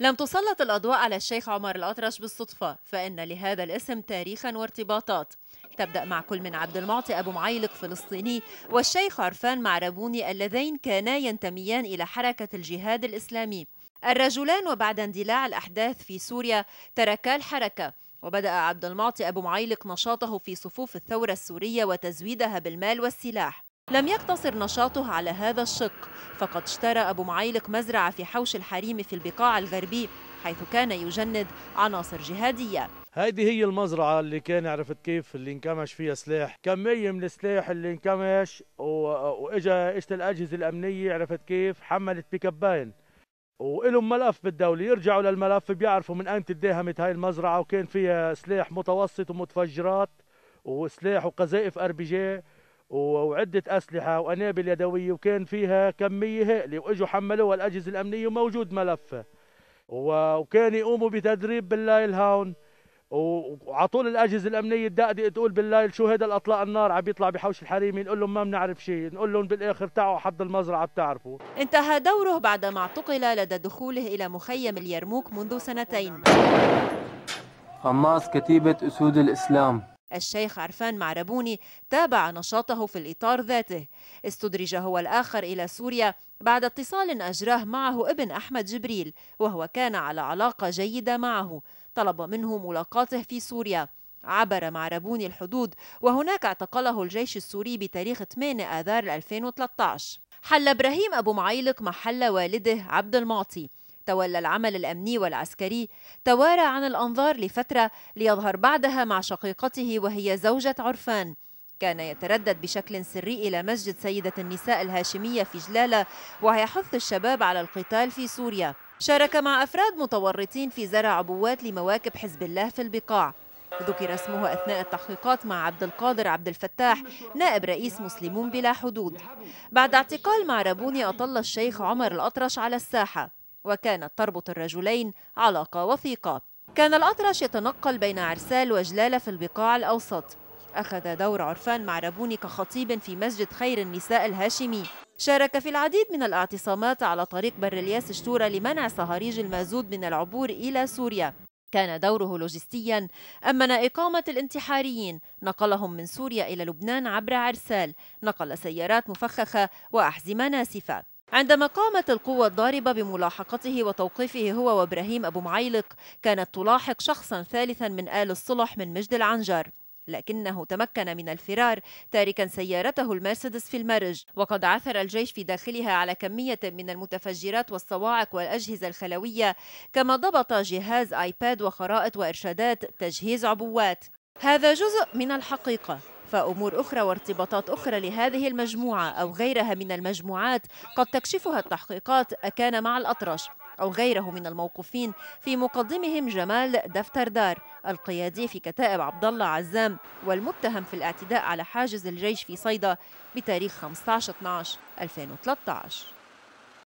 لم تسلط الأضواء على الشيخ عمر الأطرش بالصدفة فإن لهذا الاسم تاريخا وارتباطات تبدأ مع كل من عبد المعطي أبو معيلق فلسطيني والشيخ عرفان معربوني اللذين كانا ينتميان إلى حركة الجهاد الإسلامي الرجلان وبعد اندلاع الأحداث في سوريا تركا الحركة وبدأ عبد المعطي أبو معيلق نشاطه في صفوف الثورة السورية وتزويدها بالمال والسلاح لم يقتصر نشاطه على هذا الشق فقد اشترى أبو معيلق مزرعة في حوش الحريم في البقاع الغربي حيث كان يجند عناصر جهادية هذه هي المزرعة اللي كان عرفت كيف اللي انكمش فيها سلاح كمية من السلاح اللي انكمش واجا اجت الأجهزة الأمنية عرفت كيف حملت بيكباين وإلهم ملف بالدولة يرجعوا للملف بيعرفوا من أين تداهمت هاي المزرعة وكان فيها سلاح متوسط ومتفجرات وسلاح وقذائف أربجيه وعدة أسلحة وأنابل يدوية وكان فيها كمية هائلة وإجوا حملوها الأجهزة الأمنية وموجود ملفها وكان يقوموا بتدريب بالليل هون وعطول الأجهزة الأمنية الدقدقة تقول بالليل شو هذا الأطلاق النار عم بيطلع بحوش الحريمي نقول لهم ما بنعرف شيء نقول لهم بالآخر تعوا حد المزرعة بتعرفوا انتهى دوره بعد ما اعتقل لدى دخوله إلى مخيم اليرموك منذ سنتين حماس كتيبة أسود الإسلام الشيخ عرفان معربوني تابع نشاطه في الإطار ذاته استدرج هو الآخر إلى سوريا بعد اتصال أجراه معه ابن أحمد جبريل وهو كان على علاقة جيدة معه طلب منه ملاقاته في سوريا عبر معربوني الحدود وهناك اعتقله الجيش السوري بتاريخ 8 آذار 2013 حل إبراهيم أبو معيلق محل والده عبد المعطي تولى العمل الأمني والعسكري توارى عن الأنظار لفترة ليظهر بعدها مع شقيقته وهي زوجة عرفان كان يتردد بشكل سري إلى مسجد سيدة النساء الهاشمية في جلالة ويحث الشباب على القتال في سوريا شارك مع أفراد متورطين في زرع عبوات لمواكب حزب الله في البقاع ذكر اسمه أثناء التحقيقات مع عبد القادر عبد الفتاح نائب رئيس مسلمون بلا حدود بعد اعتقال مع رابوني أطل الشيخ عمر الأطرش على الساحة وكانت تربط الرجلين علاقة وثيقة كان الأطرش يتنقل بين عرسال وجلالة في البقاع الأوسط أخذ دور عرفان معربوني كخطيب في مسجد خير النساء الهاشمي شارك في العديد من الاعتصامات على طريق بر الياس شتورة لمنع صهاريج المازود من العبور إلى سوريا كان دوره لوجستيا أمن إقامة الانتحاريين نقلهم من سوريا إلى لبنان عبر عرسال نقل سيارات مفخخة وأحزمة ناسفة عندما قامت القوة الضاربة بملاحقته وتوقيفه هو وابراهيم أبو معيلق كانت تلاحق شخصا ثالثا من آل الصلح من مجد العنجر لكنه تمكن من الفرار تاركا سيارته المرسيدس في المرج وقد عثر الجيش في داخلها على كمية من المتفجرات والصواعق والأجهزة الخلوية كما ضبط جهاز آيباد وخرائط وإرشادات تجهيز عبوات هذا جزء من الحقيقة فأمور أخرى وارتباطات أخرى لهذه المجموعة أو غيرها من المجموعات قد تكشفها التحقيقات أكان مع الأطرش أو غيره من الموقوفين في مقدمهم جمال دفتردار القيادي في كتائب عبد الله عزام والمتهم في الاعتداء على حاجز الجيش في صيدا بتاريخ 15/12/2013